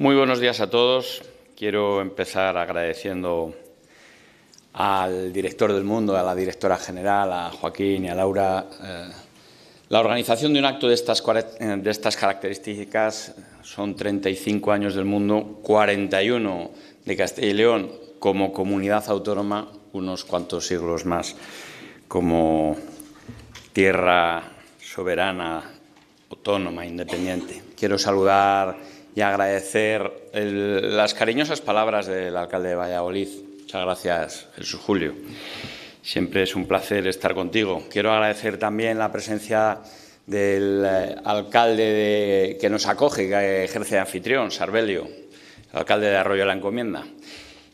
Muy buenos días a todos. Quiero empezar agradeciendo al director del mundo, a la directora general, a Joaquín y a Laura. Eh, la organización de un acto de estas, eh, de estas características son 35 años del mundo, 41 de Castilla y León como comunidad autónoma, unos cuantos siglos más como tierra soberana, autónoma, independiente. Quiero saludar agradecer las cariñosas palabras del alcalde de Valladolid. Muchas gracias, Jesús Julio. Siempre es un placer estar contigo. Quiero agradecer también la presencia del eh, alcalde que nos acoge, que ejerce de anfitrión, Sarbelio, alcalde de Arroyo de la Encomienda,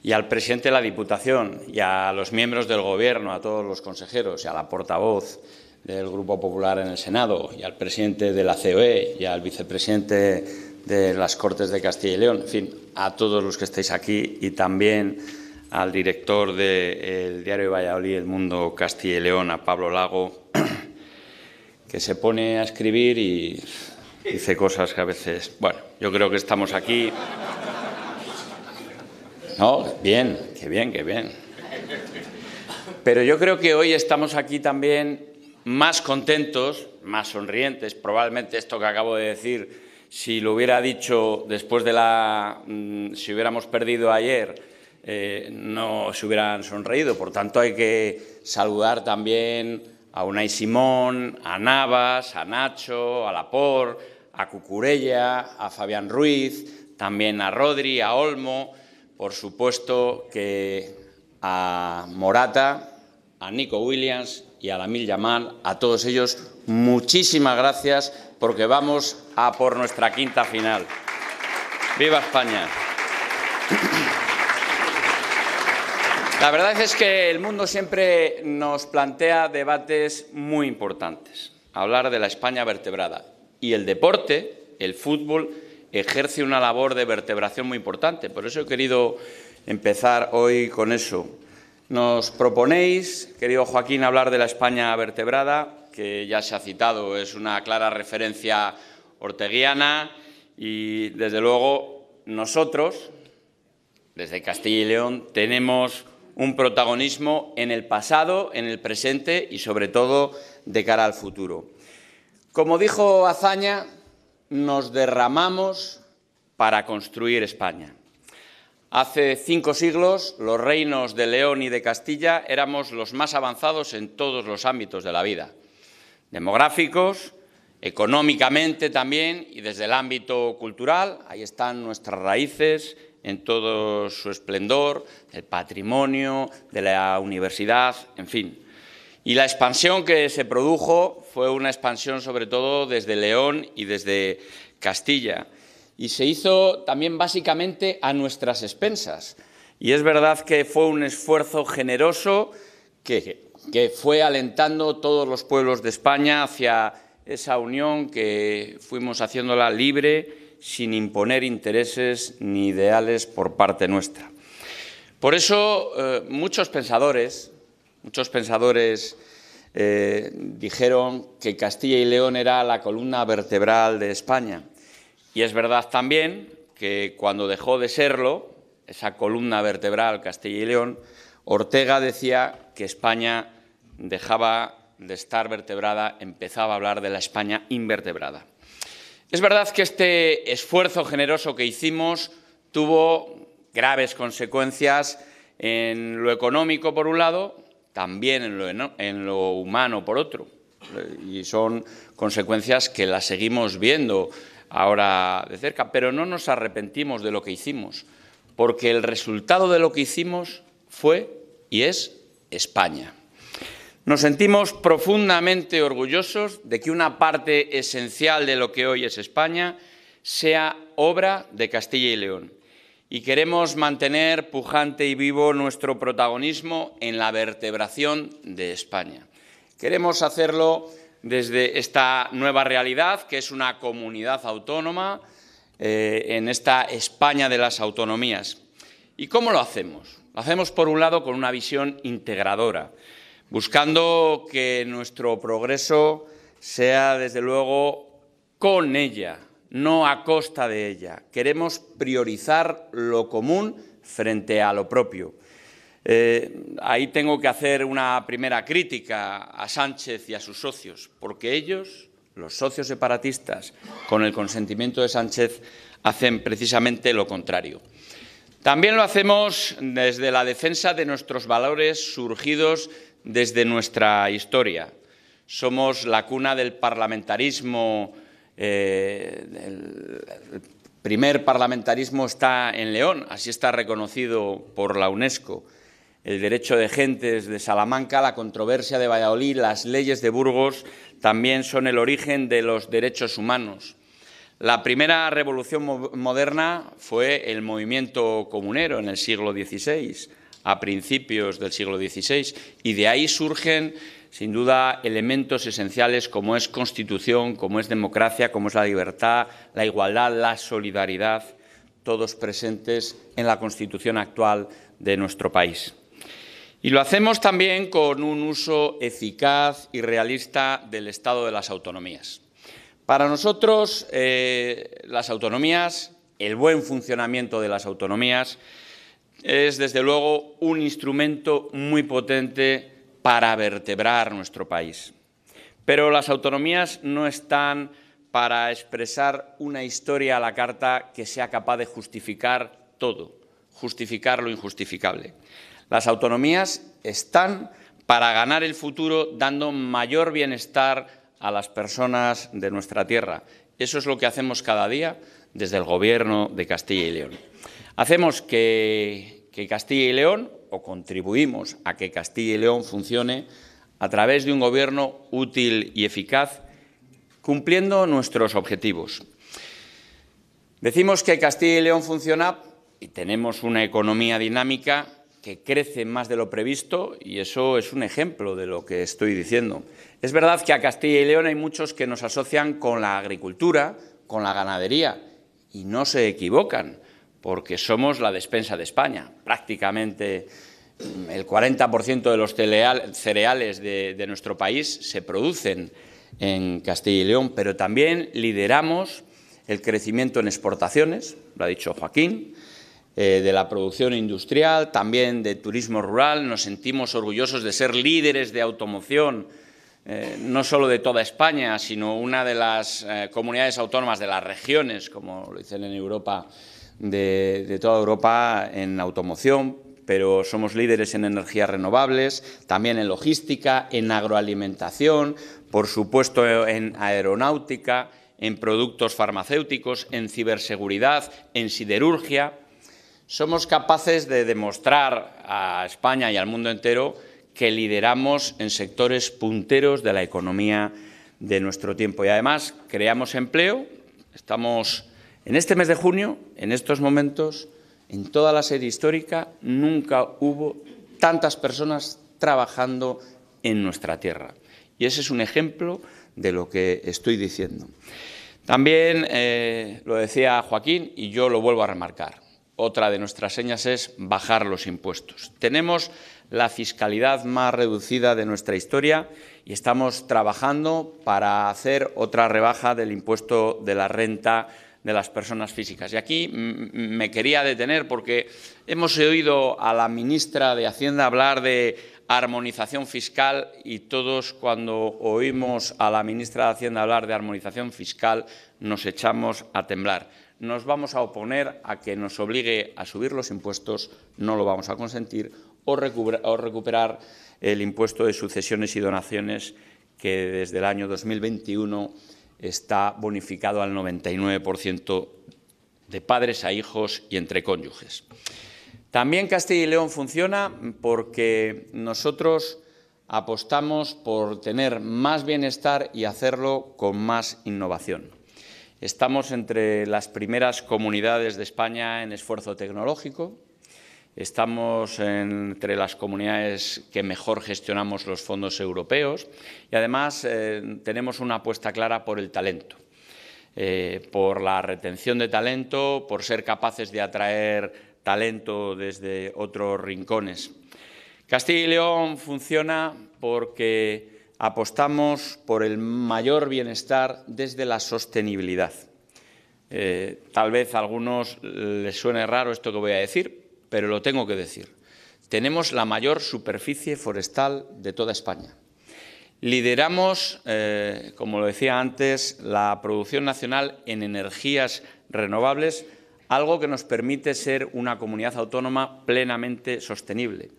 y al presidente de la Diputación, y a los miembros del Gobierno, a todos los consejeros, y a la portavoz del Grupo Popular en el Senado, y al presidente de la COE, y al vicepresidente de las Cortes de Castilla y León. En fin, a todos los que estáis aquí y también al director del de eh, diario Valladolid, El Mundo Castilla y León, a Pablo Lago, que se pone a escribir y dice cosas que a veces... Bueno, yo creo que estamos aquí. No, bien, qué bien, qué bien. Pero yo creo que hoy estamos aquí también más contentos, más sonrientes. Probablemente esto que acabo de decir si lo hubiera dicho después de la... Mm, si hubiéramos perdido ayer, eh, no se hubieran sonreído. Por tanto, hay que saludar también a Unai Simón, a Navas, a Nacho, a Lapor, a Cucurella, a Fabián Ruiz, también a Rodri, a Olmo, por supuesto que a Morata, a Nico Williams y a Lamil Yamal, a todos ellos muchísimas gracias porque vamos a por nuestra quinta final. ¡Viva España! La verdad es que el mundo siempre nos plantea debates muy importantes. Hablar de la España vertebrada. Y el deporte, el fútbol, ejerce una labor de vertebración muy importante. Por eso he querido empezar hoy con eso. Nos proponéis, querido Joaquín, hablar de la España vertebrada que ya se ha citado. Es una clara referencia orteguiana y, desde luego, nosotros, desde Castilla y León, tenemos un protagonismo en el pasado, en el presente y, sobre todo, de cara al futuro. Como dijo Azaña, nos derramamos para construir España. Hace cinco siglos los reinos de León y de Castilla éramos los más avanzados en todos los ámbitos de la vida demográficos, económicamente también y desde el ámbito cultural. Ahí están nuestras raíces en todo su esplendor, del patrimonio, de la universidad, en fin. Y la expansión que se produjo fue una expansión sobre todo desde León y desde Castilla. Y se hizo también básicamente a nuestras expensas. Y es verdad que fue un esfuerzo generoso que que fue alentando todos los pueblos de España hacia esa unión que fuimos haciéndola libre, sin imponer intereses ni ideales por parte nuestra. Por eso eh, muchos pensadores, muchos pensadores eh, dijeron que Castilla y León era la columna vertebral de España. Y es verdad también que cuando dejó de serlo, esa columna vertebral Castilla y León, Ortega decía que España dejaba de estar vertebrada, empezaba a hablar de la España invertebrada. Es verdad que este esfuerzo generoso que hicimos tuvo graves consecuencias en lo económico, por un lado, también en lo, humano, por otro. Y son consecuencias que las seguimos viendo ahora de cerca, pero no nos arrepentimos de lo que hicimos, porque el resultado de lo que hicimos fue y es España. Nos sentimos profundamente orgullosos de que una parte esencial de lo que hoy es España sea obra de Castilla y León y queremos mantener pujante y vivo nuestro protagonismo en la vertebración de España. Queremos hacerlo desde esta nueva realidad, que es una comunidad autónoma, eh, en esta España de las autonomías. ¿Y cómo lo hacemos? Lo hacemos, por un lado, con una visión integradora, buscando que nuestro progreso sea, desde luego, con ella, no a costa de ella. Queremos priorizar lo común frente a lo propio. Eh, ahí tengo que hacer una primera crítica a Sánchez y a sus socios, porque ellos, los socios separatistas, con el consentimiento de Sánchez, hacen precisamente lo contrario. También lo hacemos desde la defensa de nuestros valores surgidos desde nuestra historia. Somos la cuna del parlamentarismo, eh, el primer parlamentarismo está en León, así está reconocido por la UNESCO. El derecho de gentes de Salamanca, la controversia de Valladolid, las leyes de Burgos también son el origen de los derechos humanos. La primera revolución moderna fue el movimiento comunero en el siglo XVI, a principios del siglo XVI, y de ahí surgen, sin duda, elementos esenciales como es constitución, como es democracia, como es la libertad, la igualdad, la solidaridad, todos presentes en la constitución actual de nuestro país. Y lo hacemos también con un uso eficaz y realista del Estado de las autonomías. Para nosotros, eh, las autonomías, el buen funcionamiento de las autonomías, es desde luego un instrumento muy potente para vertebrar nuestro país. Pero las autonomías no están para expresar una historia a la carta que sea capaz de justificar todo, justificar lo injustificable. Las autonomías están para ganar el futuro dando mayor bienestar a las personas de nuestra tierra. Eso es lo que hacemos cada día desde el Gobierno de Castilla y León. Hacemos que, Castilla y León, o contribuimos a que Castilla y León funcione a través de un Gobierno útil y eficaz, cumpliendo nuestros objetivos. Decimos que Castilla y León funciona y tenemos una economía dinámica que crecen más de lo previsto y eso es un ejemplo de lo que estoy diciendo. Es verdad que a Castilla y León hay muchos que nos asocian con la agricultura, con la ganadería y no se equivocan porque somos la despensa de España. Prácticamente mm, el 40% de los cereales de, de nuestro país se producen en Castilla y León, pero también lideramos el crecimiento en exportaciones, lo ha dicho Joaquín, eh, de la producción industrial, también de turismo rural. Nos sentimos orgullosos de ser líderes de automoción, eh, no solo de toda España, sino una de las eh, comunidades autónomas de las regiones, como lo dicen en Europa, de toda Europa en automoción, pero somos líderes en energías renovables, también en logística, en agroalimentación, por supuesto en aeronáutica, en productos farmacéuticos, en ciberseguridad, en siderurgia somos capaces de demostrar a España y al mundo entero que lideramos en sectores punteros de la economía de nuestro tiempo. Y además creamos empleo. Estamos en este mes de junio, en estos momentos, en toda la serie histórica, nunca hubo tantas personas trabajando en nuestra tierra. Y ese es un ejemplo de lo que estoy diciendo. También eh, lo decía Joaquín y yo lo vuelvo a remarcar. Otra de nuestras señas es bajar los impuestos. Tenemos la fiscalidad más reducida de nuestra historia y estamos trabajando para hacer otra rebaja del impuesto de la renta de las personas físicas. Y aquí me quería detener porque hemos oído a la ministra de Hacienda hablar de armonización fiscal y todos cuando oímos a la ministra de Hacienda hablar de armonización fiscal nos echamos a temblar nos vamos a oponer a que nos obligue a subir los impuestos, no lo vamos a consentir, o, recuperar el impuesto de sucesiones y donaciones que desde el año 2021 está bonificado al 99% de padres a hijos y entre cónyuges. También Castilla y León funciona porque nosotros apostamos por tener más bienestar y hacerlo con más innovación. Estamos entre las primeras comunidades de España en esfuerzo tecnológico, Estamos entre las comunidades que mejor gestionamos los fondos europeos y además eh, tenemos una apuesta clara por el talento, eh, por la retención de talento, por ser capaces de atraer talento desde otros rincones. Castilla y León funciona porque apostamos por el mayor bienestar desde la sostenibilidad. Eh, tal vez a algunos les suene raro esto que voy a decir, pero lo tengo que decir. Tenemos la mayor superficie forestal de toda España. Lideramos, eh, como lo decía antes, la producción nacional en energías renovables, algo que nos permite ser una comunidad autónoma plenamente sostenible.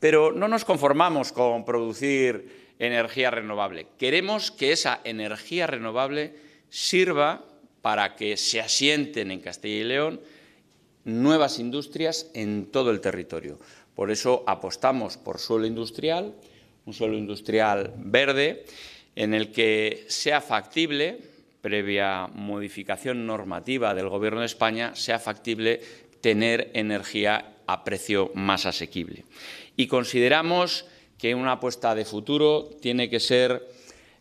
Pero no nos conformamos con producir energía renovable. Queremos que esa energía renovable sirva para que se asienten en Castilla y León nuevas industrias en todo el territorio. Por eso apostamos por suelo industrial, un suelo industrial verde, en el que sea factible, previa modificación normativa del Gobierno de España, sea factible tener energía a precio más asequible. Y consideramos que una apuesta de futuro tiene que ser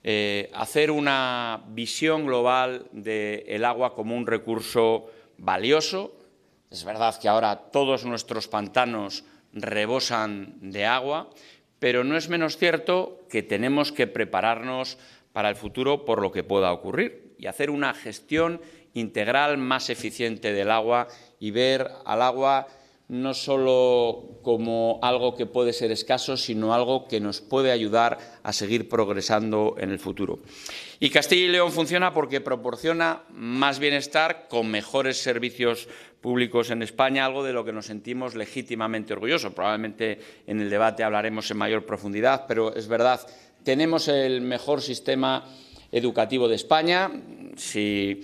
eh, hacer una visión global del agua como un recurso valioso. Es verdad que ahora todos nuestros pantanos rebosan de agua, pero no es menos cierto que tenemos que prepararnos para el futuro por lo que pueda ocurrir y hacer una gestión integral más eficiente del agua y ver al agua no solo como algo que puede ser escaso, sino algo que nos puede ayudar a seguir progresando en el futuro. Y Castilla y León funciona porque proporciona más bienestar con mejores servicios públicos en España, algo de lo que nos sentimos legítimamente orgullosos. Probablemente en el debate hablaremos en mayor profundidad, pero es verdad, tenemos el mejor sistema educativo de España. Si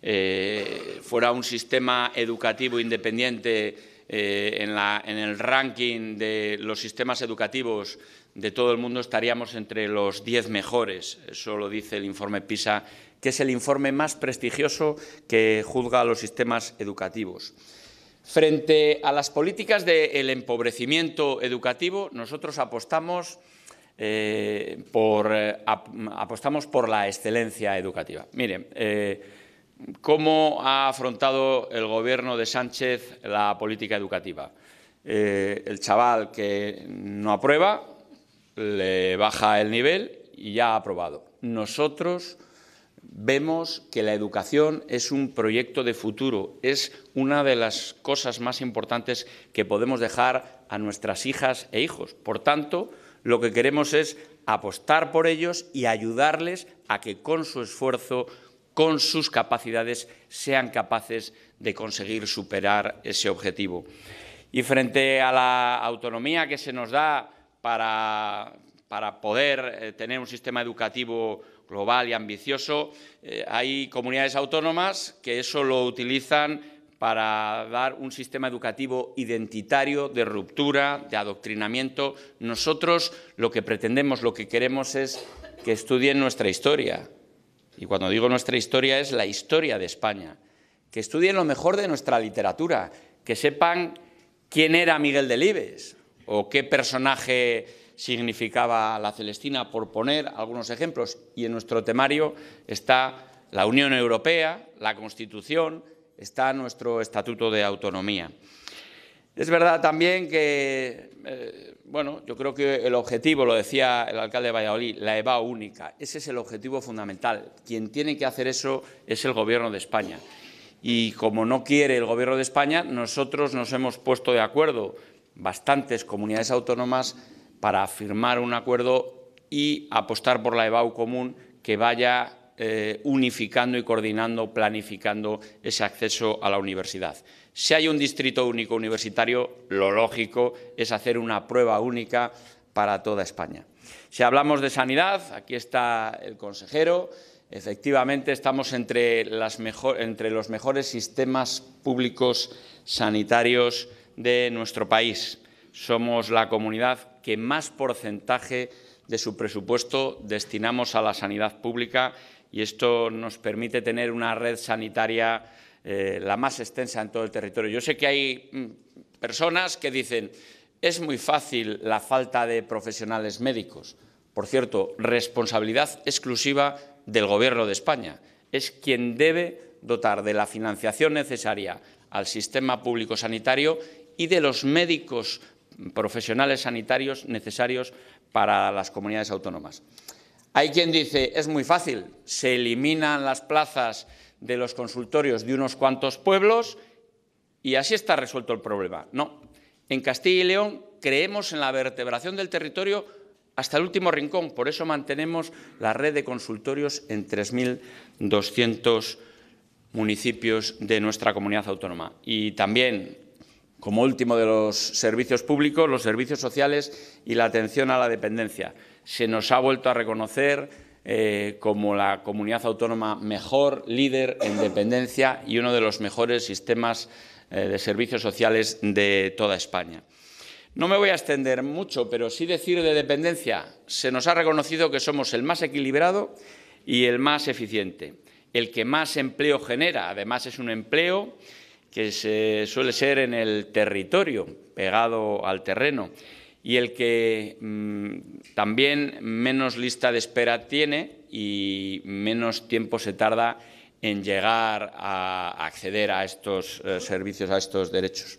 eh, fuera un sistema educativo independiente, eh, en, el ranking de los sistemas educativos de todo el mundo estaríamos entre los 10 mejores, eso lo dice el informe PISA, que es el informe más prestigioso que juzga a los sistemas educativos. Frente a las políticas del empobrecimiento educativo, nosotros apostamos, eh, por, eh, apostamos por la excelencia educativa. Miren, ¿Cómo ha afrontado el gobierno de Sánchez la política educativa? Eh, el chaval que no aprueba le baja el nivel y ya ha aprobado. Nosotros vemos que la educación es un proyecto de futuro, es una de las cosas más importantes que podemos dejar a nuestras hijas e hijos. Por tanto, lo que queremos es apostar por ellos y ayudarles a que con su esfuerzo con sus capacidades sean capaces de conseguir superar ese objetivo. Y frente a la autonomía que se nos da para, poder eh, tener un sistema educativo global y ambicioso, eh, hay comunidades autónomas que eso lo utilizan para dar un sistema educativo identitario, de ruptura, de adoctrinamiento. Nosotros lo que pretendemos, lo que queremos es que estudien nuestra historia, y cuando digo nuestra historia es la historia de España. Que estudien lo mejor de nuestra literatura, que sepan quién era Miguel de Delibes o qué personaje significaba la Celestina, por poner algunos ejemplos. Y en nuestro temario está la Unión Europea, la Constitución, está nuestro Estatuto de Autonomía. Es verdad también que, eh, bueno, yo creo que el objetivo, lo decía el alcalde de Valladolid, la EVA única, ese es el objetivo fundamental. Quien tiene que hacer eso es el Gobierno de España. Y como no quiere el Gobierno de España, nosotros nos hemos puesto de acuerdo, bastantes comunidades autónomas, para firmar un acuerdo y apostar por la EBAU común que vaya eh, unificando y coordinando, planificando ese acceso a la universidad. Si hay un distrito único universitario, lo lógico es hacer una prueba única para toda España. Si hablamos de sanidad, aquí está el consejero. Efectivamente, estamos entre, los mejores sistemas públicos sanitarios de nuestro país. Somos la comunidad que más porcentaje de su presupuesto destinamos a la sanidad pública y esto nos permite tener una red sanitaria eh, la más extensa en todo el territorio. Yo sé que hay mm, personas que dicen, es muy fácil la falta de profesionales médicos. Por cierto, responsabilidad exclusiva del Gobierno de España. Es quien debe dotar de la financiación necesaria al sistema público sanitario y de los médicos profesionales sanitarios necesarios para las comunidades autónomas. Hay quien dice, es muy fácil, se eliminan las plazas de los consultorios de unos cuantos pueblos y así está resuelto el problema. No, en Castilla y León creemos en la vertebración del territorio hasta el último rincón, por eso mantenemos la red de consultorios en 3.200 municipios de nuestra comunidad autónoma. Y también, como último de los servicios públicos, los servicios sociales y la atención a la dependencia. Se nos ha vuelto a reconocer eh, como la comunidad autónoma mejor líder en dependencia y uno de los mejores sistemas eh, de servicios sociales de toda España. No me voy a extender mucho, pero sí decir de dependencia, se nos ha reconocido que somos el más equilibrado y el más eficiente, el que más empleo genera. Además, es un empleo que se suele ser en el territorio, pegado al terreno y el que mm, también menos lista de espera tiene y menos tiempo se tarda en llegar a acceder a estos eh, servicios, a estos derechos.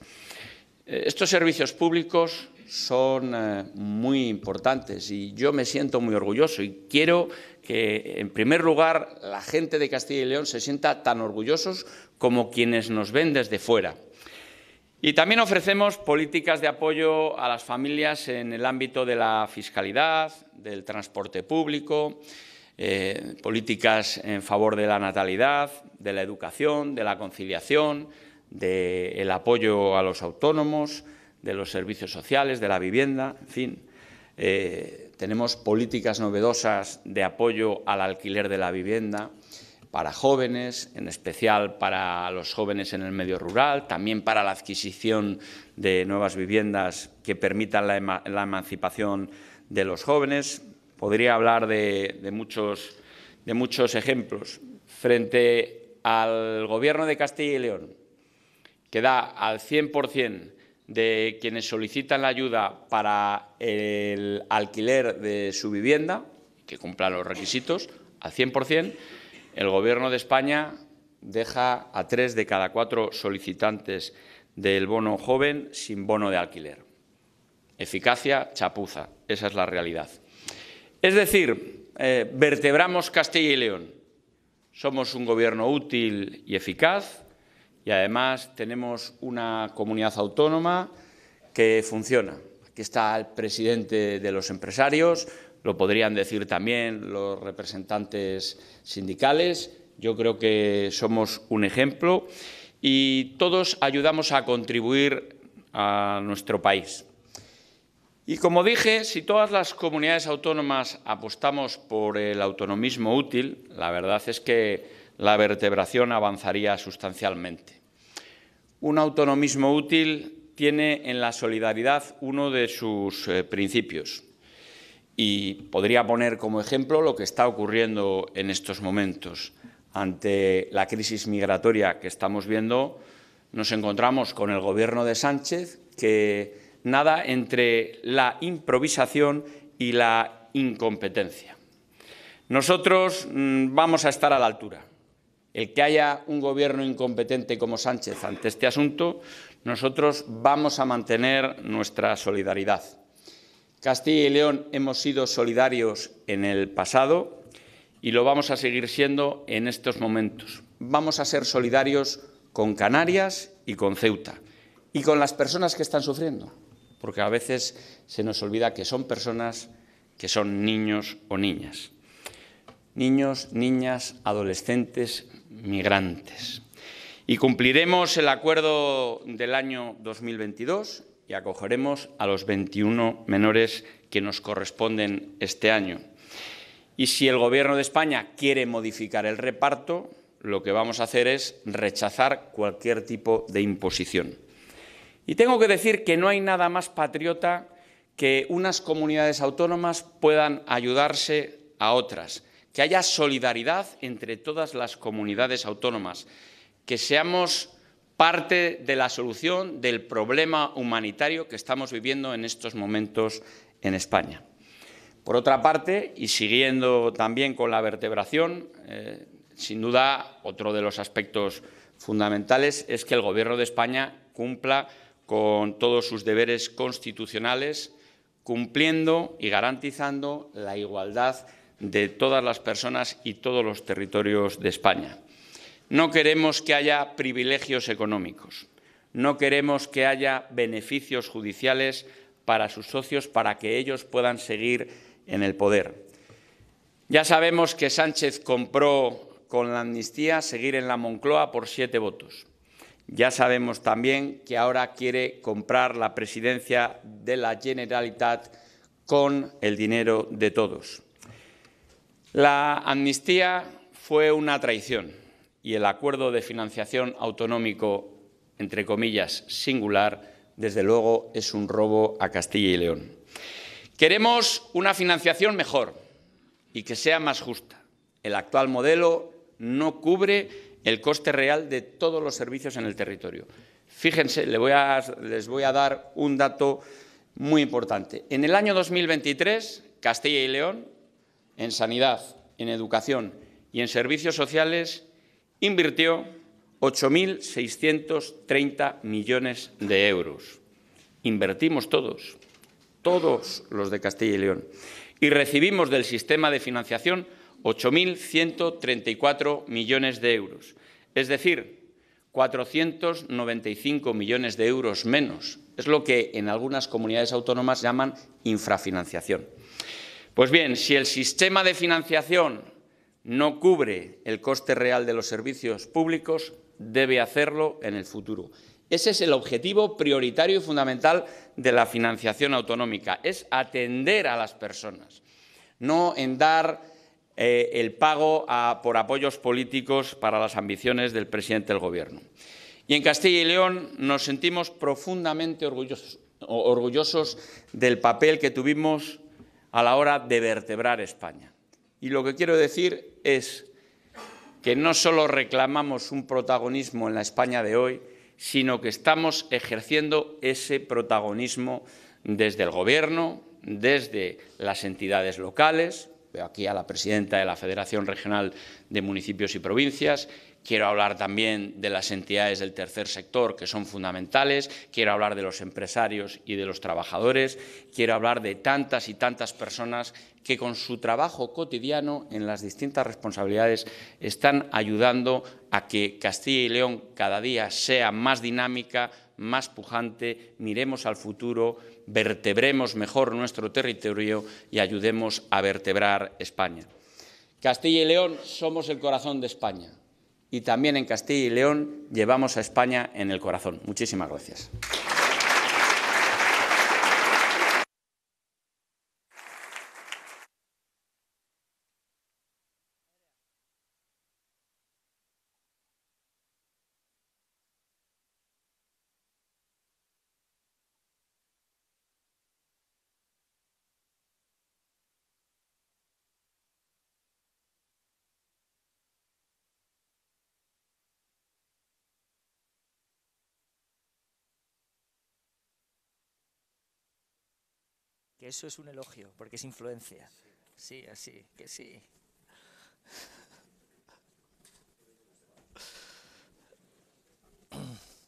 Eh, estos servicios públicos son eh, muy importantes y yo me siento muy orgulloso y quiero que, en primer lugar, la gente de Castilla y León se sienta tan orgullosos como quienes nos ven desde fuera. Y también ofrecemos políticas de apoyo a las familias en el ámbito de la fiscalidad, del transporte público, eh, políticas en favor de la natalidad, de la educación, de la conciliación, del apoyo a los autónomos, de los servicios sociales, de la vivienda, en fin. Eh, tenemos políticas novedosas de apoyo al alquiler de la vivienda, para jóvenes, en especial para los jóvenes en el medio rural, también para la adquisición de nuevas viviendas que permitan la, emancipación de los jóvenes. Podría hablar de, muchos, de muchos ejemplos. Frente al Gobierno de Castilla y León, que da al 100% de quienes solicitan la ayuda para el alquiler de su vivienda, que cumplan los requisitos, al 100%, el Gobierno de España deja a tres de cada cuatro solicitantes del bono joven sin bono de alquiler. Eficacia, chapuza. Esa es la realidad. Es decir, eh, vertebramos Castilla y León. Somos un gobierno útil y eficaz y además tenemos una comunidad autónoma que funciona. Aquí está el presidente de los empresarios, lo podrían decir también los representantes sindicales. Yo creo que somos un ejemplo y todos ayudamos a contribuir a nuestro país. Y como dije, si todas las comunidades autónomas apostamos por el autonomismo útil, la verdad es que la vertebración avanzaría sustancialmente. Un autonomismo útil tiene en la solidaridad uno de sus eh, principios, y podría poner como ejemplo lo que está ocurriendo en estos momentos. Ante la crisis migratoria que estamos viendo, nos encontramos con el gobierno de Sánchez que nada entre la improvisación y la incompetencia. Nosotros mm, vamos a estar a la altura. El que haya un gobierno incompetente como Sánchez ante este asunto, nosotros vamos a mantener nuestra solidaridad. Castilla y León hemos sido solidarios en el pasado y lo vamos a seguir siendo en estos momentos. Vamos a ser solidarios con Canarias y con Ceuta y con las personas que están sufriendo, porque a veces se nos olvida que son personas que son niños o niñas. Niños, niñas, adolescentes, migrantes. Y cumpliremos el acuerdo del año 2022 acogeremos a los 21 menores que nos corresponden este año. Y si el Gobierno de España quiere modificar el reparto, lo que vamos a hacer es rechazar cualquier tipo de imposición. Y tengo que decir que no hay nada más patriota que unas comunidades autónomas puedan ayudarse a otras, que haya solidaridad entre todas las comunidades autónomas, que seamos parte de la solución del problema humanitario que estamos viviendo en estos momentos en España. Por otra parte, y siguiendo también con la vertebración, eh, sin duda otro de los aspectos fundamentales es que el Gobierno de España cumpla con todos sus deberes constitucionales, cumpliendo y garantizando la igualdad de todas las personas y todos los territorios de España. No queremos que haya privilegios económicos, no queremos que haya beneficios judiciales para sus socios para que ellos puedan seguir en el poder. Ya sabemos que Sánchez compró con la amnistía seguir en la Moncloa por siete votos. Ya sabemos también que ahora quiere comprar la presidencia de la Generalitat con el dinero de todos. La amnistía fue una traición y el acuerdo de financiación autonómico, entre comillas, singular, desde luego es un robo a Castilla y León. Queremos una financiación mejor y que sea más justa. El actual modelo no cubre el coste real de todos los servicios en el territorio. Fíjense, les voy a, dar un dato muy importante. En el año 2023, Castilla y León, en sanidad, en educación y en servicios sociales, invirtió 8.630 millones de euros. Invertimos todos, todos los de Castilla y León, y recibimos del sistema de financiación 8.134 millones de euros, es decir, 495 millones de euros menos. Es lo que en algunas comunidades autónomas llaman infrafinanciación. Pues bien, si el sistema de financiación no cubre el coste real de los servicios públicos, debe hacerlo en el futuro. Ese es el objetivo prioritario y fundamental de la financiación autonómica, es atender a las personas, no en dar eh, el pago por apoyos políticos para las ambiciones del presidente del Gobierno. Y en Castilla y León nos sentimos profundamente orgullosos del papel que tuvimos a la hora de vertebrar España. Y lo que quiero decir es que no solo reclamamos un protagonismo en la España de hoy, sino que estamos ejerciendo ese protagonismo desde el Gobierno, desde las entidades locales, Veo aquí a la presidenta de la Federación Regional de Municipios y Provincias. Quiero hablar también de las entidades del tercer sector, que son fundamentales. Quiero hablar de los empresarios y de los trabajadores. Quiero hablar de tantas y tantas personas que con su trabajo cotidiano en las distintas responsabilidades están ayudando a que Castilla y León cada día sea más dinámica, más pujante, miremos al futuro vertebremos mejor nuestro territorio y ayudemos a vertebrar España. Castilla y León somos el corazón de España y también en Castilla y León llevamos a España en el corazón. Muchísimas gracias. eso es un elogio, porque es influencia. Sí, así, que sí.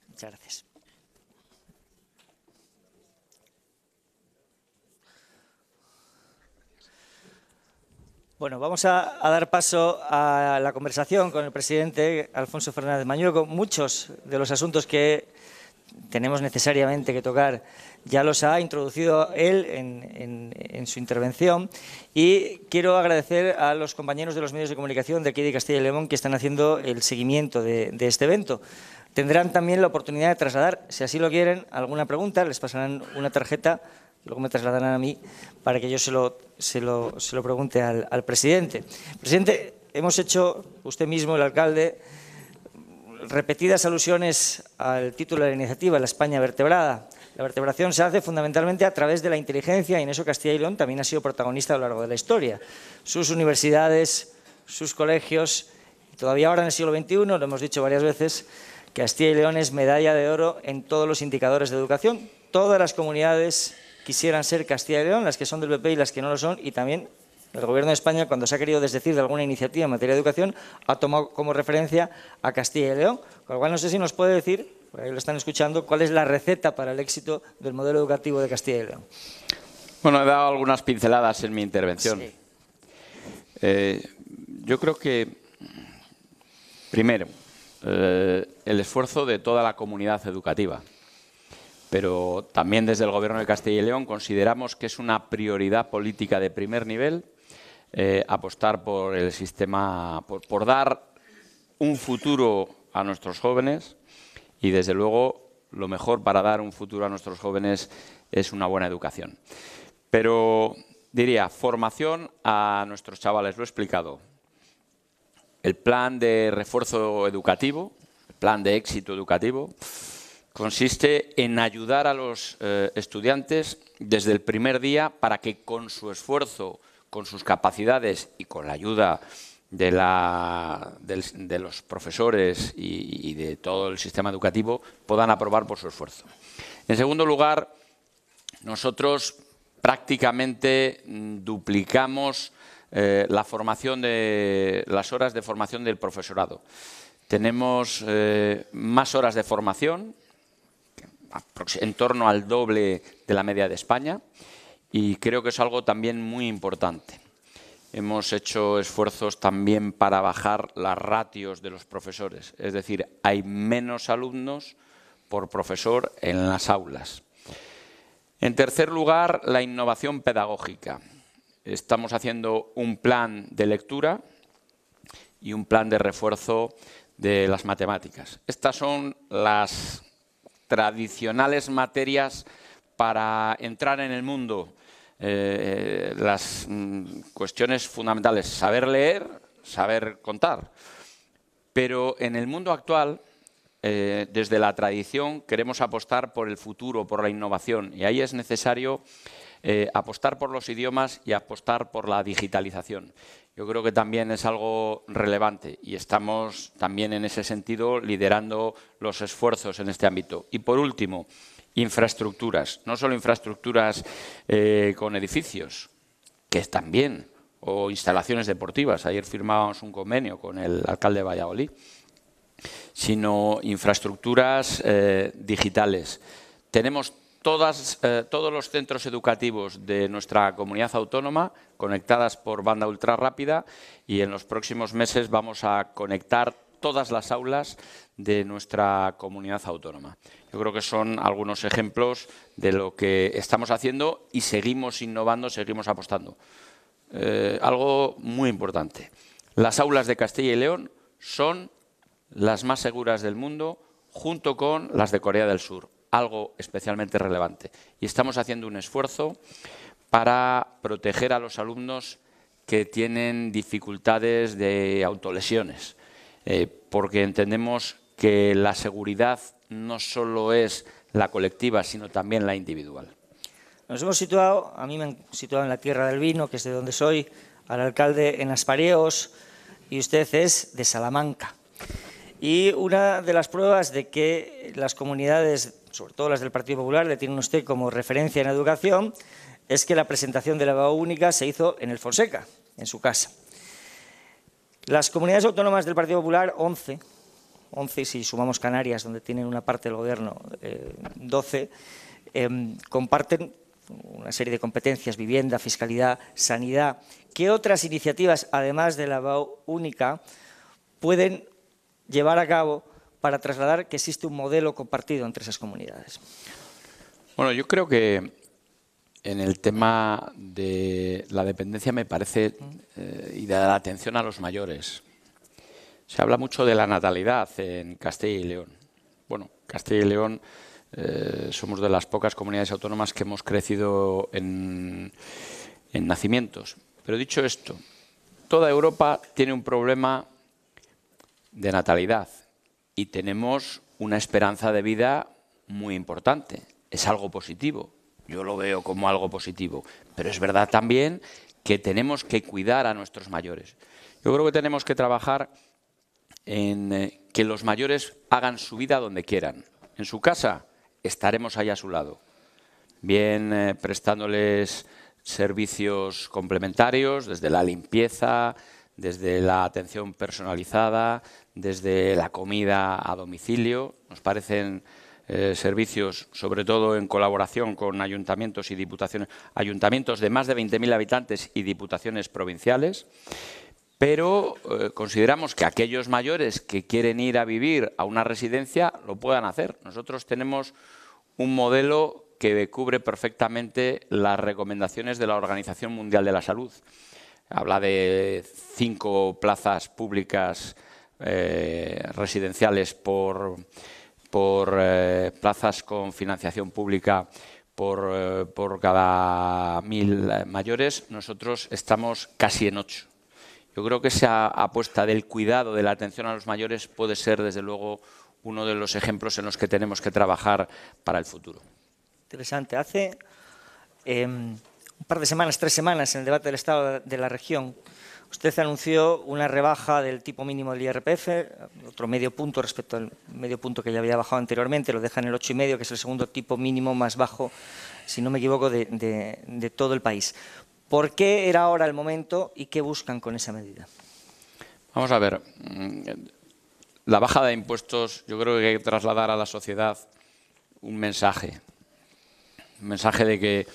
Muchas gracias. Bueno, vamos a, dar paso a la conversación con el presidente Alfonso Fernández Mañueco. Muchos de los asuntos que tenemos necesariamente que tocar, ya los ha introducido él en, su intervención. Y quiero agradecer a los compañeros de los medios de comunicación de aquí de Castilla y León que están haciendo el seguimiento de, este evento. Tendrán también la oportunidad de trasladar, si así lo quieren, alguna pregunta, les pasarán una tarjeta luego me trasladarán a mí para que yo se lo, se lo, se lo pregunte al presidente. Presidente, hemos hecho, usted mismo, el alcalde, repetidas alusiones al título de la iniciativa, la España vertebrada. La vertebración se hace fundamentalmente a través de la inteligencia y en eso Castilla y León también ha sido protagonista a lo largo de la historia. Sus universidades, sus colegios, todavía ahora en el siglo XXI, lo hemos dicho varias veces, Castilla y León es medalla de oro en todos los indicadores de educación. Todas las comunidades quisieran ser Castilla y León, las que son del PP y las que no lo son, y también el Gobierno de España, cuando se ha querido desdecir de alguna iniciativa en materia de educación, ha tomado como referencia a Castilla y León, con lo cual no sé si nos puede decir, porque ahí lo están escuchando, cuál es la receta para el éxito del modelo educativo de Castilla y León. Bueno, he dado algunas pinceladas en mi intervención. Eh, yo creo que, primero, eh, el esfuerzo de toda la comunidad educativa, pero también desde el Gobierno de Castilla y León consideramos que es una prioridad política de primer nivel eh, apostar por el sistema, por, dar un futuro a nuestros jóvenes y desde luego lo mejor para dar un futuro a nuestros jóvenes es una buena educación. Pero diría, formación a nuestros chavales, lo he explicado. El plan de refuerzo educativo, el plan de éxito educativo, consiste en ayudar a los eh, estudiantes desde el primer día para que con su esfuerzo con sus capacidades y con la ayuda de, la, de, los profesores y, de todo el sistema educativo, puedan aprobar por su esfuerzo. En segundo lugar, nosotros prácticamente mm, duplicamos eh, la formación de, las horas de formación del profesorado. Tenemos eh, más horas de formación, en torno al doble de la media de España, y creo que es algo también muy importante. Hemos hecho esfuerzos también para bajar las ratios de los profesores, es decir, hay menos alumnos por profesor en las aulas. En tercer lugar, la innovación pedagógica. Estamos haciendo un plan de lectura y un plan de refuerzo de las matemáticas. Estas son las tradicionales materias para entrar en el mundo. Eh, eh, las mm, cuestiones fundamentales, saber leer, saber contar. Pero en el mundo actual, eh, desde la tradición, queremos apostar por el futuro, por la innovación. Y ahí es necesario apostar por los idiomas y apostar por la digitalización. Yo creo que también es algo relevante y estamos también en ese sentido liderando los esfuerzos en este ámbito. Y por último, infraestructuras, no solo infraestructuras eh, con edificios, que también, o instalaciones deportivas. Ayer firmábamos un convenio con el alcalde de Valladolid, sino infraestructuras eh, digitales. Tenemos todas, eh, todos los centros educativos de nuestra comunidad autónoma conectadas por banda ultrarrápida y en los próximos meses vamos a conectar todas las aulas de nuestra comunidad autónoma. Yo creo que son algunos ejemplos de lo que estamos haciendo y seguimos innovando, seguimos apostando. Eh, algo muy importante. Las aulas de Castilla y León son las más seguras del mundo junto con las de Corea del Sur, algo especialmente relevante. Y estamos haciendo un esfuerzo para proteger a los alumnos que tienen dificultades de autolesiones. Eh, porque entendemos que la seguridad no solo es la colectiva, sino también la individual. Nos hemos situado, a mí me han situado en la tierra del vino, que es de donde soy, al alcalde en Aspareos, y usted es de Salamanca. Y una de las pruebas de que las comunidades, sobre todo las del Partido Popular, le tienen usted como referencia en educación, es que la presentación de la BAU única se hizo en el Fonseca, en su casa. Las comunidades autónomas del Partido Popular, 11, 11 si sumamos Canarias, donde tienen una parte del gobierno, 12, eh, em, comparten una serie de competencias, vivienda, fiscalidad, sanidad. ¿Qué otras iniciativas, además de la BAU única, pueden llevar a cabo para trasladar que existe un modelo compartido entre esas comunidades? Bueno, yo creo que en el tema de la dependencia me parece eh, y de la atención a los mayores. Se habla mucho de la natalidad en Castilla y León. Bueno, Castilla y León eh, somos de las pocas comunidades autónomas que hemos crecido en nacimientos. Pero dicho esto, toda Europa tiene un problema de natalidad y tenemos una esperanza de vida muy importante. Es algo positivo yo lo veo como algo positivo. Pero es verdad también que tenemos que cuidar a nuestros mayores. Yo creo que tenemos que trabajar en eh, que los mayores hagan su vida donde quieran. En su casa estaremos ahí a su lado, bien eh, prestándoles servicios complementarios, desde la limpieza, desde la atención personalizada, desde la comida a domicilio. Nos parecen eh, servicios, sobre todo en colaboración con ayuntamientos y diputaciones, ayuntamientos de más de 20.000 habitantes y diputaciones provinciales, pero eh, consideramos que aquellos mayores que quieren ir a vivir a una residencia lo puedan hacer. Nosotros tenemos un modelo que cubre perfectamente las recomendaciones de la Organización Mundial de la Salud. Habla de cinco plazas públicas eh, residenciales por por eh, plazas con financiación pública por, eh, cada mil eh, mayores, nosotros estamos casi en ocho. Yo creo que esa apuesta del cuidado, de la atención a los mayores, puede ser, desde luego, uno de los ejemplos en los que tenemos que trabajar para el futuro. Interesante. Hace em, un par de semanas, tres semanas, en el debate del Estado de la región, Usted anunció una rebaja del tipo mínimo del IRPF, otro medio punto respecto al medio punto que ya había bajado anteriormente, lo deja en el 8,5, que es el segundo tipo mínimo más bajo, si no me equivoco, de, de todo el país. ¿Por qué era ahora el momento y qué buscan con esa medida? Vamos a ver, mm, la baja de impuestos yo creo que hay que trasladar a la sociedad un mensaje, un mensaje de que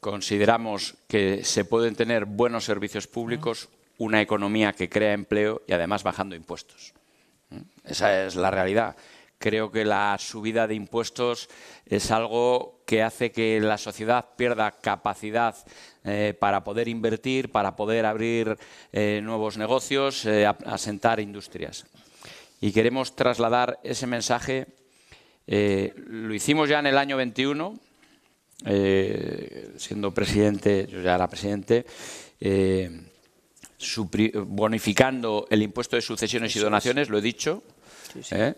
consideramos que se pueden tener buenos servicios públicos, una economía que crea empleo y además bajando impuestos. ¿Mm? Esa es la realidad. Creo que la subida de impuestos es algo que hace que la sociedad pierda capacidad eh, para poder invertir, para poder abrir eh, nuevos negocios, eh, asentar industrias. Y queremos trasladar ese mensaje. lo hicimos ya en el año 21, siendo presidente, yo ya era presidente, bonificando el impuesto de sucesiones y donaciones, lo he dicho. ¿eh?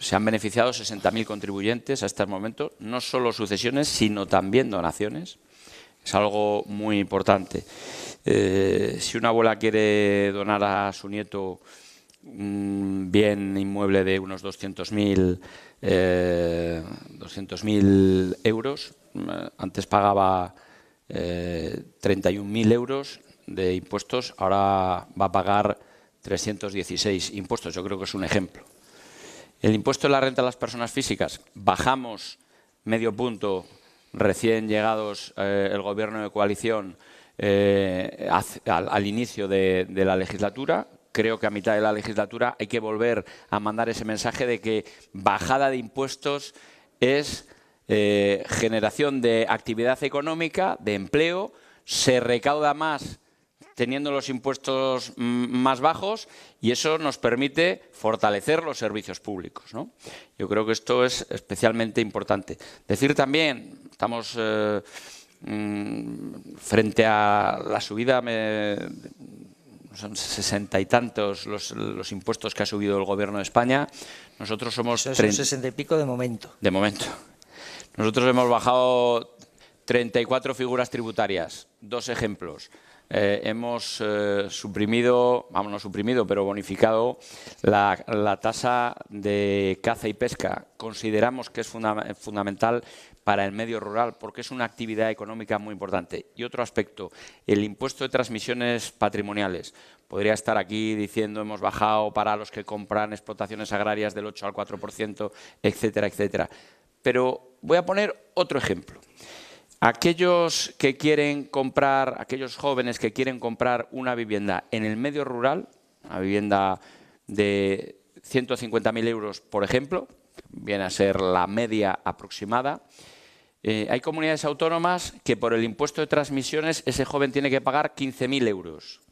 Se han beneficiado 60.000 contribuyentes hasta el momento, no solo sucesiones, sino también donaciones. Es algo muy importante. Eh, si una abuela quiere donar a su nieto un bien inmueble de unos 200.000 eh, euros, eh, antes pagaba 31.000 euros, de impuestos ahora va a pagar 316 impuestos. Yo creo que es un ejemplo. El impuesto de la renta a las personas físicas, bajamos medio punto recién llegados eh, el gobierno de coalición eh, al, inicio de, la legislatura, creo que a mitad de la legislatura hay que volver a mandar ese mensaje de que bajada de impuestos es eh, generación de actividad económica, de empleo, se recauda más teniendo los impuestos mm, más bajos y eso nos permite fortalecer los servicios públicos. Yo creo que esto es especialmente importante. Decir también, estamos eh, mm, frente a la subida... son sesenta y tantos los, impuestos que ha subido el gobierno de España. Nosotros somos... sesenta y pico de momento. De momento. Nosotros hemos bajado 34 figuras tributarias. Dos ejemplos. Eh, hemos eh, suprimido, vamos, no suprimido, pero bonificado la, tasa de caza y pesca. Consideramos que es fundamental para el medio rural porque es una actividad económica muy importante. Y otro aspecto, el impuesto de transmisiones patrimoniales. Podría estar aquí diciendo hemos bajado para los que compran explotaciones agrarias del 8 al 4%, etcétera, etcétera. Pero voy a poner otro ejemplo. Aquellos que quieren comprar, aquellos jóvenes que quieren comprar una vivienda en el medio rural, una vivienda de 150.000 euros, por ejemplo, viene a ser la media aproximada, eh, hay comunidades autónomas que por el impuesto de transmisiones ese joven tiene que pagar 15.000 euros.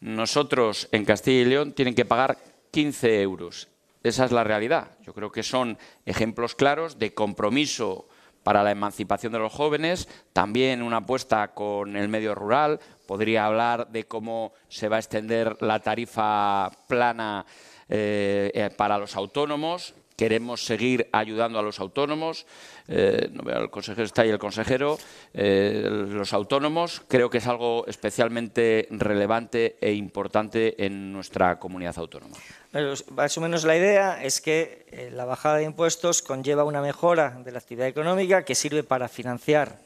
Nosotros en Castilla y León tienen que pagar 15 euros. Esa es la realidad. Yo creo que son ejemplos claros de compromiso para la emancipación de los jóvenes, también una apuesta con el medio rural, podría hablar de cómo se va a extender la tarifa plana eh, eh, para los autónomos, queremos seguir ayudando a los autónomos, el eh, consejero está ahí, el consejero, los autónomos, creo que es algo especialmente relevante e importante en nuestra comunidad autónoma. Más o menos la idea es que la bajada de impuestos conlleva una mejora de la actividad económica que sirve para financiar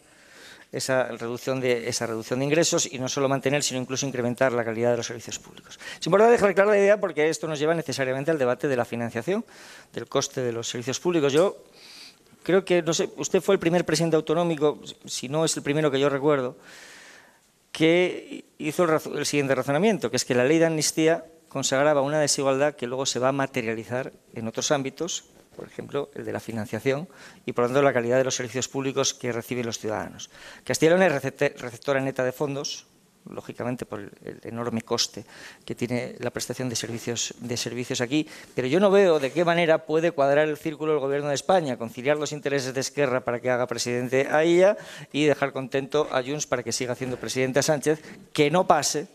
esa reducción, de, esa reducción de ingresos y no solo mantener, sino incluso incrementar la calidad de los servicios públicos. Es importante dejar clara la idea porque esto nos lleva necesariamente al debate de la financiación, del coste de los servicios públicos. Yo creo que, no sé, usted fue el primer presidente autonómico, si no es el primero que yo recuerdo, que hizo el, el siguiente razonamiento, que es que la ley de amnistía consagraba una desigualdad que luego se va a materializar en otros ámbitos por ejemplo, el de la financiación, y por lo tanto la calidad de los servicios públicos que reciben los ciudadanos. Castilla y es receptora neta de fondos, lógicamente por el enorme coste que tiene la prestación de servicios, de servicios aquí, pero yo no veo de qué manera puede cuadrar el círculo el Gobierno de España, conciliar los intereses de Esquerra para que haga presidente a ella y dejar contento a Junts para que siga siendo presidente a Sánchez, que no pase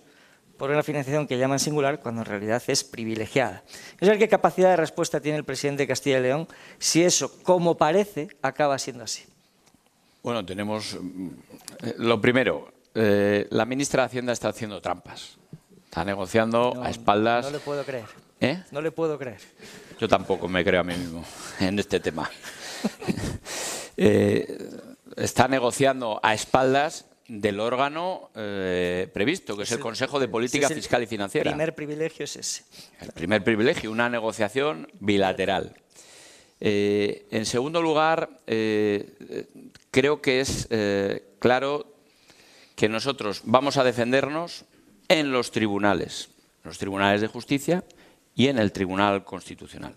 por una financiación que llaman singular cuando en realidad es privilegiada. Es qué capacidad de respuesta tiene el presidente de Castilla y León si eso, como parece, acaba siendo así. Bueno, tenemos eh, lo primero. Eh, la ministra de Hacienda está haciendo trampas. Está negociando a espaldas. No, le puedo creer. ¿Eh? No le puedo creer. Yo tampoco me creo a mí mismo en este tema. está negociando a espaldas del órgano eh, previsto, que es, el Consejo de Política Fiscal y Financiera. El primer privilegio es ese. El primer privilegio, una negociación bilateral. Eh, en segundo lugar, eh, creo que es claro que nosotros vamos a defendernos en los tribunales, en los tribunales de justicia y en el Tribunal Constitucional.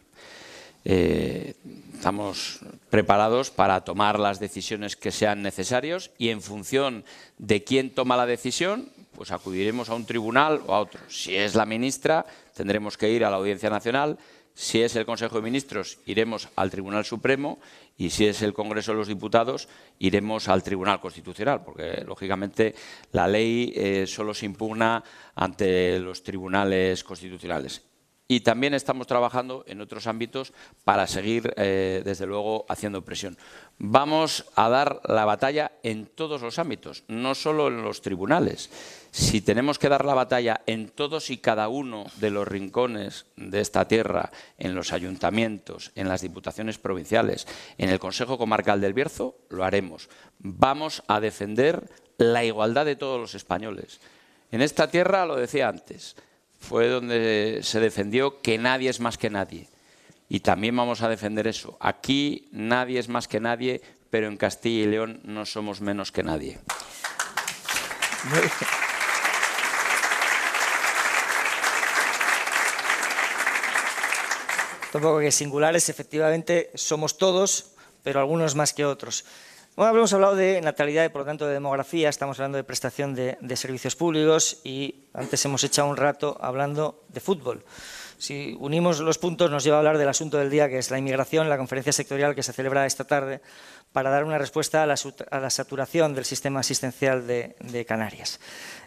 Eh, estamos preparados para tomar las decisiones que sean necesarias y en función de quién toma la decisión, pues acudiremos a un tribunal o a otro. Si es la ministra, tendremos que ir a la Audiencia Nacional, si es el Consejo de Ministros, iremos al Tribunal Supremo y si es el Congreso de los Diputados, iremos al Tribunal Constitucional, porque lógicamente la ley eh, solo se impugna ante los tribunales constitucionales y también estamos trabajando en otros ámbitos para seguir, eh, desde luego, haciendo presión. Vamos a dar la batalla en todos los ámbitos, no solo en los tribunales. Si tenemos que dar la batalla en todos y cada uno de los rincones de esta tierra, en los ayuntamientos, en las diputaciones provinciales, en el Consejo Comarcal del Bierzo, lo haremos. Vamos a defender la igualdad de todos los españoles. En esta tierra, lo decía antes, fue donde se defendió que nadie es más que nadie. Y también vamos a defender eso. Aquí nadie es más que nadie, pero en Castilla y León no somos menos que nadie. Tampoco que singulares, efectivamente somos todos, pero algunos más que otros. Bueno, hemos hablado de natalidad y por lo tanto de demografía, estamos hablando de prestación de, servicios públicos y antes hemos echado un rato hablando de fútbol. Si unimos los puntos nos lleva a hablar del asunto del día que es la inmigración, la conferencia sectorial que se celebra esta tarde para dar una respuesta a la, saturación del sistema asistencial de Canarias.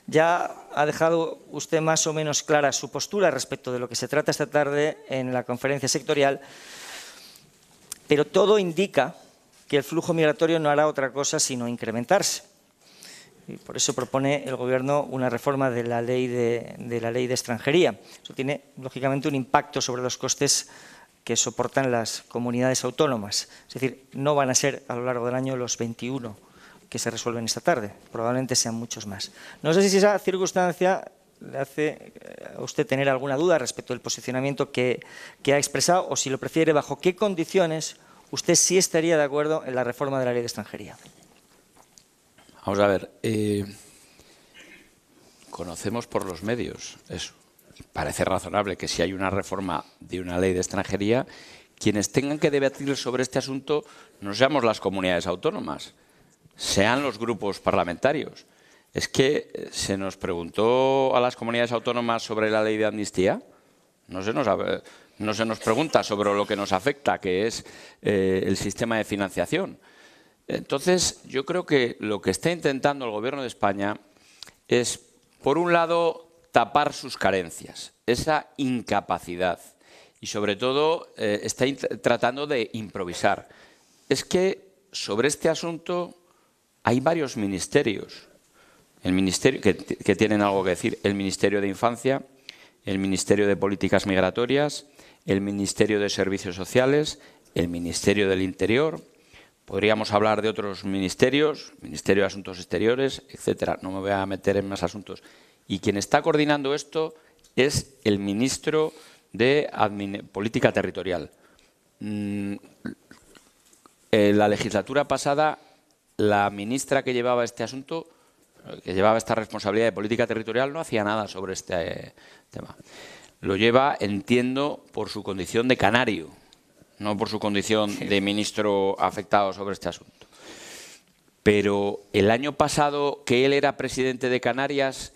Ya ha dejado usted más o menos clara su postura respecto de lo que se trata esta tarde en la conferencia sectorial, pero todo indica que el flujo migratorio no hará otra cosa sino incrementarse. Y por eso propone el Gobierno una reforma de la ley de, la ley de extranjería. Eso tiene, lógicamente, un impacto sobre los costes que soportan las comunidades autónomas. Es decir, no van a ser a lo largo del año los 21 que se resuelven esta tarde. Probablemente sean muchos más. No sé si esa circunstancia le hace eh, a usted tener alguna duda respecto del posicionamiento que ha expresado o si lo prefiere, bajo qué condiciones usted sí estaría de acuerdo en la reforma de la ley de extranjería. Vamos a ver, eh, conocemos por los medios eso. Parece razonable que si hay una reforma de una ley de extranjería, quienes tengan que debatir sobre este asunto no seamos las comunidades autónomas, sean los grupos parlamentarios. Es que eh, se nos preguntó a las comunidades autónomas sobre la ley de amnistía. No se nos eh, no se nos pregunta sobre lo que nos afecta, que es eh, el sistema de financiación. Entonces, yo creo que lo que está intentando el Gobierno de España es, por un lado, tapar sus carencias, esa incapacidad, y sobre todo eh, está tratando de improvisar. Es que sobre este asunto hay varios ministerios el ministerio, que tienen algo que decir, el Ministerio de Infancia, el Ministerio de Políticas Migratorias, el Ministerio de Servicios Sociales, el Ministerio del Interior, podríamos hablar de otros ministerios, Ministerio de Asuntos Exteriores, etcétera. No me voy a meter en más asuntos. Y quien está coordinando esto es el ministro de Política Territorial. Mm, en la legislatura pasada, la ministra que llevaba este asunto, que llevaba esta responsabilidad de política territorial, no hacía nada sobre este eh, tema lo lleva, entiendo, por su condición de canario, no por su condición de ministro afectado sobre este asunto. Pero el año pasado que él era presidente de Canarias,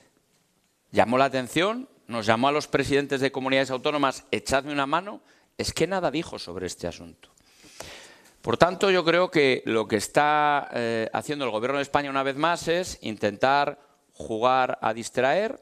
llamó la atención, nos llamó a los presidentes de comunidades autónomas, echadme una mano, es que nada dijo sobre este asunto. Por tanto, yo creo que lo que está eh, haciendo el Gobierno de España una vez más es intentar jugar a distraer,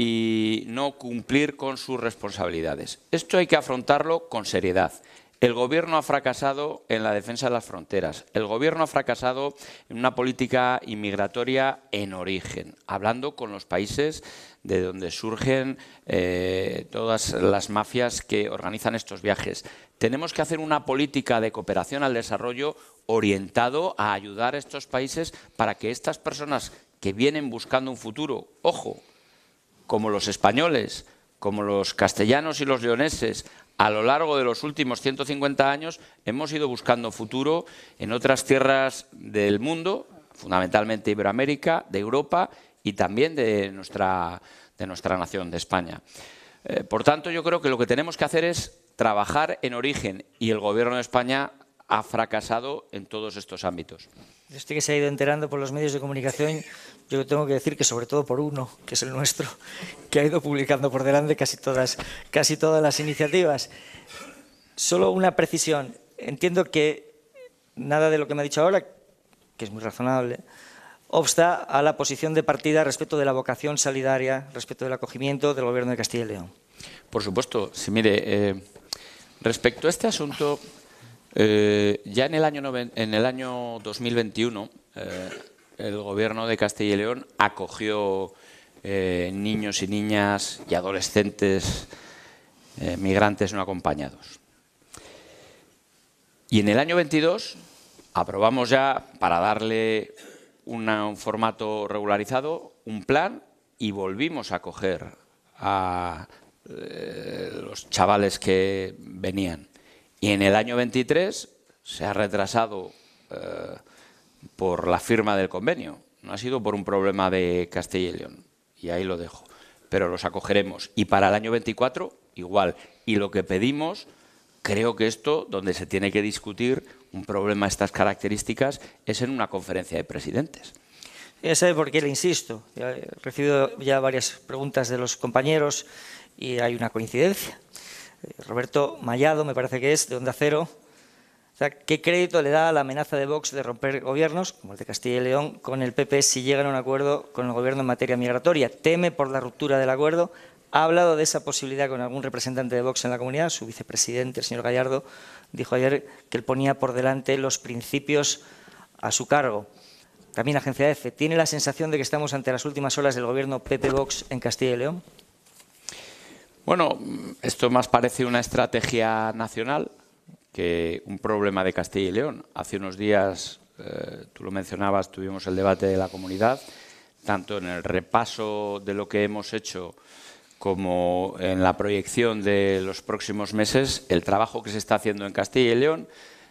y no cumplir con sus responsabilidades. Esto hay que afrontarlo con seriedad. El gobierno ha fracasado en la defensa de las fronteras. El gobierno ha fracasado en una política inmigratoria en origen, hablando con los países de donde surgen eh, todas las mafias que organizan estos viajes. Tenemos que hacer una política de cooperación al desarrollo orientado a ayudar a estos países para que estas personas que vienen buscando un futuro, ojo, como los españoles, como los castellanos y los leoneses, a lo largo de los últimos 150 años hemos ido buscando futuro en otras tierras del mundo, fundamentalmente Iberoamérica, de Europa y también de nuestra, nación, de España. Eh, por tanto, yo creo que lo que tenemos que hacer es trabajar en origen y el Gobierno de España ha fracasado en todos estos ámbitos usted que se ha ido enterando por los medios de comunicación, yo tengo que decir que sobre todo por uno, que es el nuestro, que ha ido publicando por delante casi todas, casi todas las iniciativas. Solo una precisión. Entiendo que nada de lo que me ha dicho ahora, que es muy razonable, obsta a la posición de partida respecto de la vocación solidaria, respecto del acogimiento del Gobierno de Castilla y León. Por supuesto. Sí, mire, eh, respecto a este asunto, eh, ya en el año, en el año 2021, eh, el gobierno de Castilla y León acogió eh, niños y niñas y adolescentes migrantes no acompañados. Y en el año 22 aprobamos ya, para darle un formato regularizado, un plan y volvimos a acoger a los chavales que venían. Y en el año 23 se ha retrasado eh, por la firma del convenio. No ha sido por un problema de Castilla y León. Y ahí lo dejo. Pero los acogeremos. Y para el año 24, igual. Y lo que pedimos, creo que esto, donde se tiene que discutir un problema de estas características, es en una conferencia de presidentes. Ya sabe por qué le insisto. He recibido ya varias preguntas de los compañeros y hay una coincidencia. Roberto Mallado, me parece que es, de Onda Cero. sea, ¿qué crédito le da a la amenaza de Vox de romper gobiernos, como el de Castilla y León, con el PP si llegan a un acuerdo con el gobierno en materia migratoria? Teme por la ruptura del acuerdo. Ha hablado de esa posibilidad con algún representante de Vox en la comunidad. Su vicepresidente, el señor Gallardo, dijo ayer que él ponía por delante los principios a su cargo. También Agencia EFE, ¿tiene la sensación de que estamos ante las últimas horas del gobierno PP-Vox en Castilla y León? Bueno, esto más parece una estrategia nacional que un problema de Castilla y León. Hace unos días, eh, tú lo mencionabas, tuvimos el debate de la comunidad, tanto en el repaso de lo que hemos hecho como en la proyección de los próximos meses, el trabajo que se está haciendo en Castilla y León,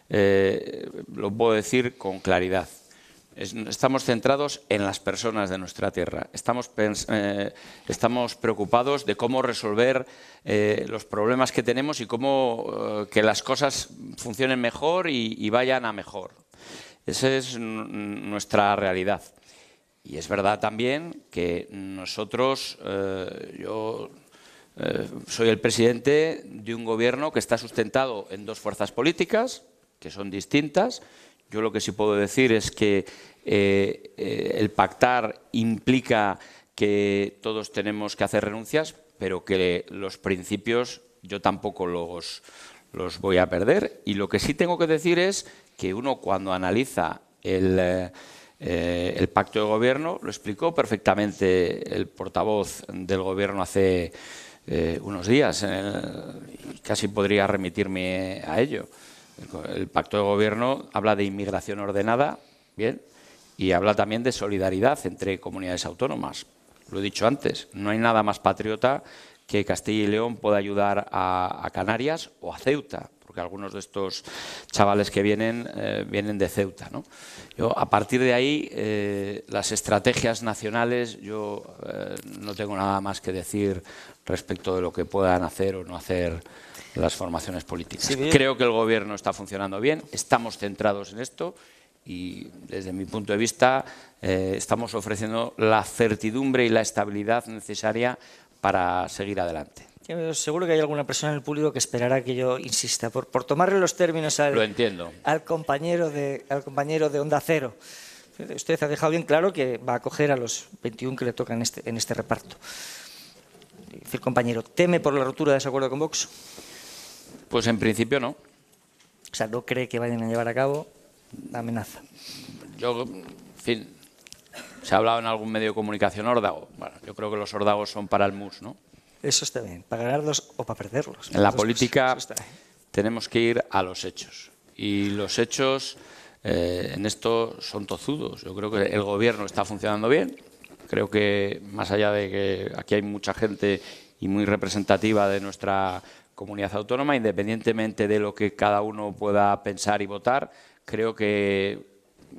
eh, lo puedo decir con claridad estamos centrados en las personas de nuestra tierra. Estamos, eh, preocupados de cómo resolver eh, los problemas que tenemos y cómo eh, que las cosas funcionen mejor y vayan a mejor. Esa es nuestra realidad. Y es verdad también que nosotros, yo soy el presidente de un gobierno que está sustentado en dos fuerzas políticas, que son distintas, yo lo que sí puedo decir es que eh, eh, el pactar implica que todos tenemos que hacer renuncias, pero que los principios yo tampoco los, voy a perder. Y lo que sí tengo que decir es que uno cuando analiza el, eh, pacto de gobierno, lo explicó perfectamente el portavoz del gobierno hace unos días, casi podría remitirme a ello. El pacto de gobierno habla de inmigración ordenada, bien, y habla también de solidaridad entre comunidades autónomas. Lo he dicho antes, no hay nada más patriota que Castilla y León pueda ayudar a, Canarias o a Ceuta, porque algunos de estos chavales que vienen eh, vienen de Ceuta. ¿no? Yo, a partir de ahí, eh, las estrategias nacionales, yo eh, no tengo nada más que decir respecto de lo que puedan hacer o no hacer las formaciones políticas. Creo que el gobierno está funcionando bien, estamos centrados en esto y desde mi punto de vista eh, estamos ofreciendo la certidumbre y la estabilidad necesaria para seguir adelante. seguro que hay alguna persona en el público que esperará que yo insista por, por tomarle los términos al, compañero de, al compañero de Onda Cero. Usted ha dejado bien claro que va a acoger a los 21 que le tocan en este, en este reparto. Dice el compañero, ¿teme por la rotura de ese acuerdo con Vox? Pues en principio no. O sea, no cree que vayan a llevar a cabo la amenaza. Yo, en fin, se ha hablado en algún medio de comunicación órdago. Bueno, yo creo que los órdagos son para el MUS, ¿no? Eso está bien, para ganarlos o para perderlos. En la política tenemos que ir a los hechos. Y los hechos eh, en esto son tozudos. Yo creo que el gobierno está funcionando bien. Creo que más allá de que aquí hay mucha gente y muy representativa de nuestra comunidad autónoma, independientemente de lo que cada uno pueda pensar y votar, creo que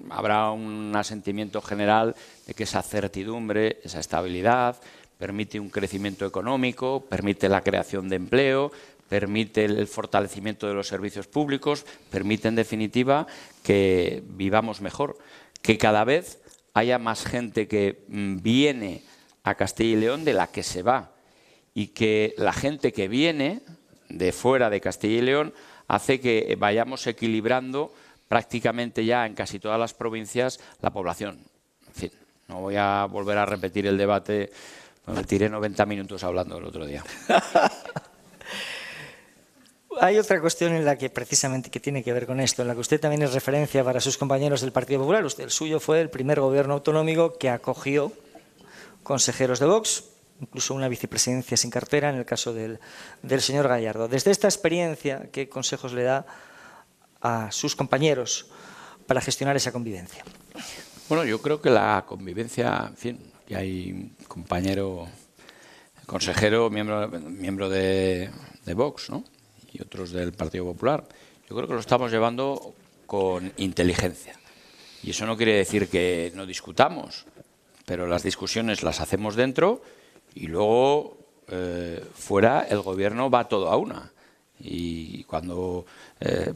habrá un asentimiento general de que esa certidumbre, esa estabilidad, permite un crecimiento económico, permite la creación de empleo, permite el fortalecimiento de los servicios públicos, permite en definitiva que vivamos mejor, que cada vez haya más gente que mm, viene a Castilla y León de la que se va y que la gente que viene de fuera de Castilla y León hace que vayamos equilibrando prácticamente ya en casi todas las provincias la población. En fin, no voy a volver a repetir el debate, pues me tiré 90 minutos hablando el otro día. Hay otra cuestión en la que precisamente que tiene que ver con esto, en la que usted también es referencia para sus compañeros del Partido Popular. Usted, el suyo fue el primer gobierno autonómico que acogió consejeros de Vox, incluso una vicepresidencia sin cartera en el caso del, señor Gallardo. Desde esta experiencia, ¿qué consejos le da a sus compañeros para gestionar esa convivencia? Bueno, yo creo que la convivencia, en fin, que hay compañero, consejero, miembro, miembro de, de Vox ¿no? y otros del Partido Popular, yo creo que lo estamos llevando con inteligencia. Y eso no quiere decir que no discutamos, pero las discusiones las hacemos dentro y luego eh, fuera el gobierno va todo a una. Y cuando eh,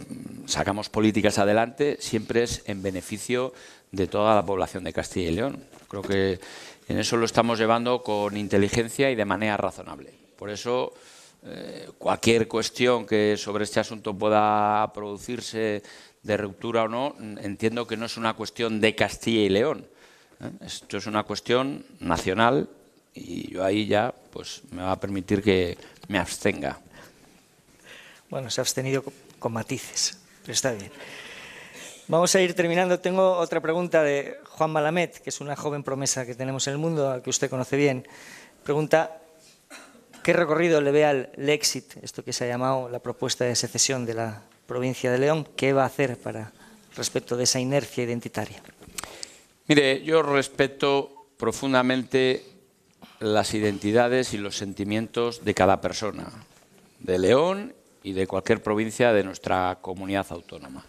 sacamos políticas adelante siempre es en beneficio de toda la población de Castilla y León. Creo que en eso lo estamos llevando con inteligencia y de manera razonable. Por eso eh, cualquier cuestión que sobre este asunto pueda producirse de ruptura o no, entiendo que no es una cuestión de Castilla y León. Esto es una cuestión nacional y yo ahí ya pues me va a permitir que me abstenga. Bueno, se ha abstenido con matices, pero está bien. Vamos a ir terminando. Tengo otra pregunta de Juan Malamet, que es una joven promesa que tenemos en el mundo, que usted conoce bien. Pregunta, ¿qué recorrido le ve al Lexit, esto que se ha llamado la propuesta de secesión de la provincia de León? ¿Qué va a hacer para respecto de esa inercia identitaria? Mire, yo respeto profundamente las identidades y los sentimientos de cada persona, de León y de cualquier provincia de nuestra comunidad autónoma.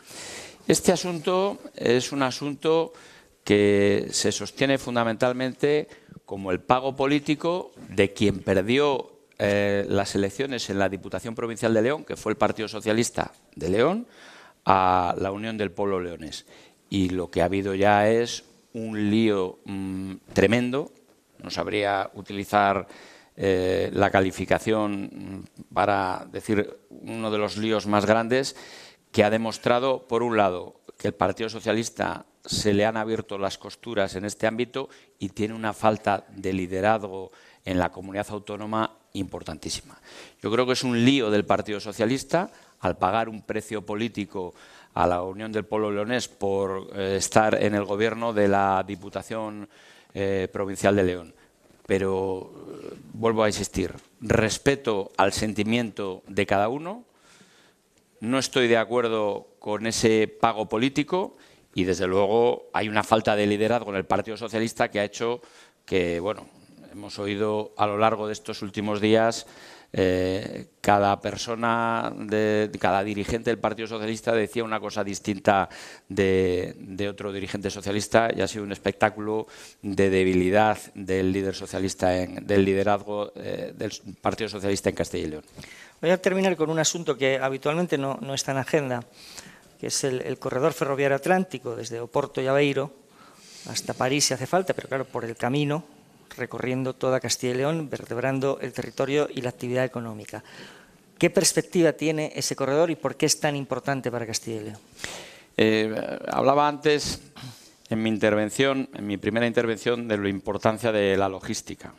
Este asunto es un asunto que se sostiene fundamentalmente como el pago político de quien perdió eh, las elecciones en la Diputación Provincial de León, que fue el Partido Socialista de León, a la Unión del Pueblo Leones. Y lo que ha habido ya es un lío mm, tremendo no sabría utilizar eh, la calificación para decir uno de los líos más grandes que ha demostrado, por un lado, que el Partido Socialista se le han abierto las costuras en este ámbito y tiene una falta de liderazgo en la comunidad autónoma importantísima. Yo creo que es un lío del Partido Socialista al pagar un precio político a la Unión del Pueblo Leonés por eh, estar en el gobierno de la Diputación eh, provincial de León. Pero eh, vuelvo a insistir, respeto al sentimiento de cada uno, no estoy de acuerdo con ese pago político y desde luego hay una falta de liderazgo en el Partido Socialista que ha hecho que, bueno, hemos oído a lo largo de estos últimos días eh, cada persona, cada dirigente del Partido Socialista decía una cosa distinta de, otro dirigente socialista y ha sido un espectáculo de debilidad del líder socialista, en, del liderazgo eh, del Partido Socialista en Castilla y León. Voy a terminar con un asunto que habitualmente no, está en agenda, que es el, el corredor ferroviario atlántico desde Oporto y Aveiro hasta París si hace falta, pero claro, por el camino recorriendo toda Castilla y León, vertebrando el territorio y la actividad económica. ¿Qué perspectiva tiene ese corredor y por qué es tan importante para Castilla y León? Eh, hablaba antes en mi intervención, en mi primera intervención, de la importancia de la logística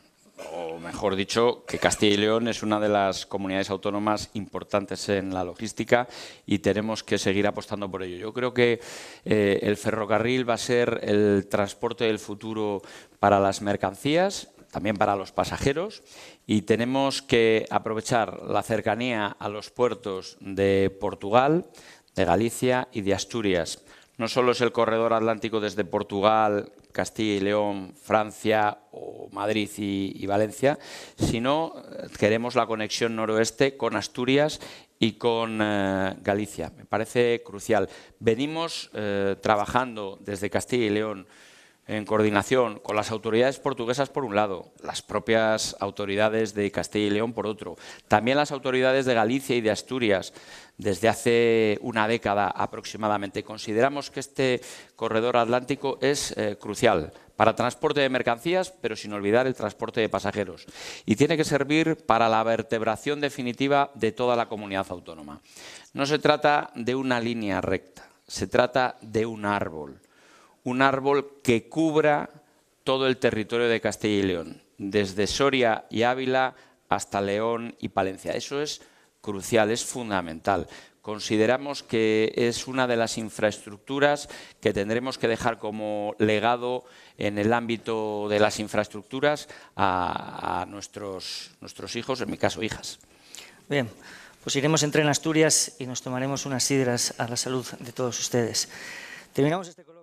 o mejor dicho, que Castilla y León es una de las comunidades autónomas importantes en la logística y tenemos que seguir apostando por ello. Yo creo que eh, el ferrocarril va a ser el transporte del futuro para las mercancías también para los pasajeros y tenemos que aprovechar la cercanía a los puertos de Portugal, de Galicia y de Asturias no solo es el corredor atlántico desde Portugal, Castilla y León, Francia o Madrid y, Valencia, sino eh, queremos la conexión noroeste con Asturias y con eh, Galicia. Me parece crucial. Venimos eh, trabajando desde Castilla y León en coordinación con las autoridades portuguesas por un lado, las propias autoridades de Castilla y León por otro, también las autoridades de Galicia y de Asturias desde hace una década aproximadamente. Consideramos que este corredor atlántico es eh, crucial para transporte de mercancías, pero sin olvidar el transporte de pasajeros, y tiene que servir para la vertebración definitiva de toda la comunidad autónoma. No se trata de una línea recta, se trata de un árbol un árbol que cubra todo el territorio de Castilla y León, desde Soria y Ávila hasta León y Palencia. Eso es crucial, es fundamental. Consideramos que es una de las infraestructuras que tendremos que dejar como legado en el ámbito de las infraestructuras a, nuestros, nuestros hijos, en mi caso hijas. Bien, pues iremos entre en Asturias y nos tomaremos unas sidras a la salud de todos ustedes. Terminamos este